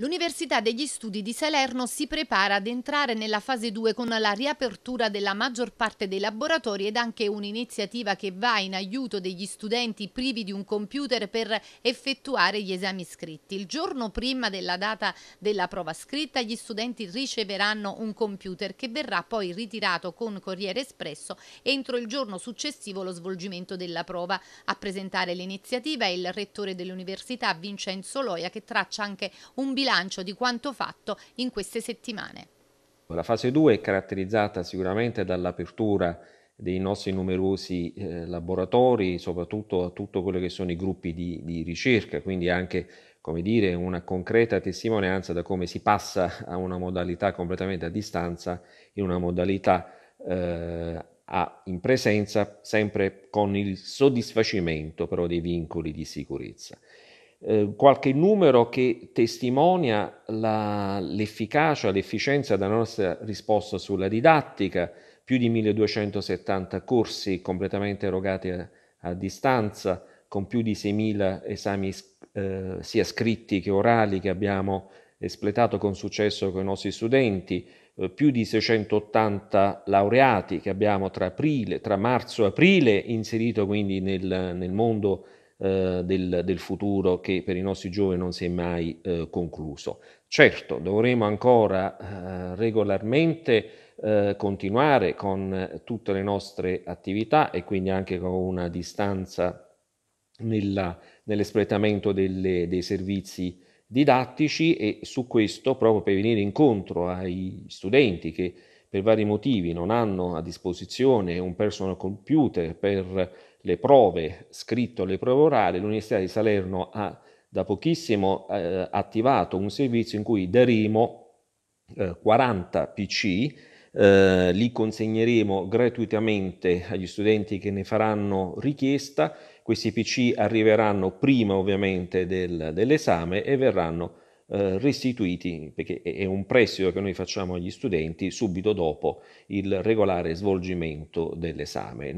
L'Università degli Studi di Salerno si prepara ad entrare nella fase 2 con la riapertura della maggior parte dei laboratori ed anche un'iniziativa che va in aiuto degli studenti privi di un computer per effettuare gli esami scritti. Il giorno prima della data della prova scritta gli studenti riceveranno un computer che verrà poi ritirato con Corriere Espresso entro il giorno successivo allo svolgimento della prova. A presentare l'iniziativa è il rettore dell'Università Vincenzo Loia che traccia anche un bilancio bilancio di quanto fatto in queste settimane. La fase 2 è caratterizzata sicuramente dall'apertura dei nostri numerosi eh, laboratori, soprattutto a tutto quello che sono i gruppi di, di ricerca, quindi anche come dire, una concreta testimonianza da come si passa a una modalità completamente a distanza in una modalità eh, a, in presenza, sempre con il soddisfacimento però dei vincoli di sicurezza. Eh, qualche numero che testimonia la, l'efficacia, l'efficienza della nostra risposta sulla didattica, più di 1270 corsi completamente erogati a, a distanza, con più di 6.000 esami eh, sia scritti che orali che abbiamo espletato con successo con i nostri studenti, eh, più di 680 laureati che abbiamo tra, aprile, tra marzo e aprile inserito quindi nel, nel mondo eh, del, del, futuro che per i nostri giovani non si è mai eh, concluso. Certo, dovremo ancora eh, regolarmente eh, continuare con eh, tutte le nostre attività e quindi anche con una distanza nella, nell'espletamento delle, dei servizi didattici e su questo, proprio per venire incontro ai studenti che per vari motivi non hanno a disposizione un personal computer per le prove scritto le prove orali, l'Università di Salerno ha da pochissimo eh, attivato un servizio in cui daremo eh, 40 PC, eh, li consegneremo gratuitamente agli studenti che ne faranno richiesta, questi PC arriveranno prima ovviamente del, dell'esame e verranno eh, restituiti, perché è un prestito che noi facciamo agli studenti subito dopo il regolare svolgimento dell'esame.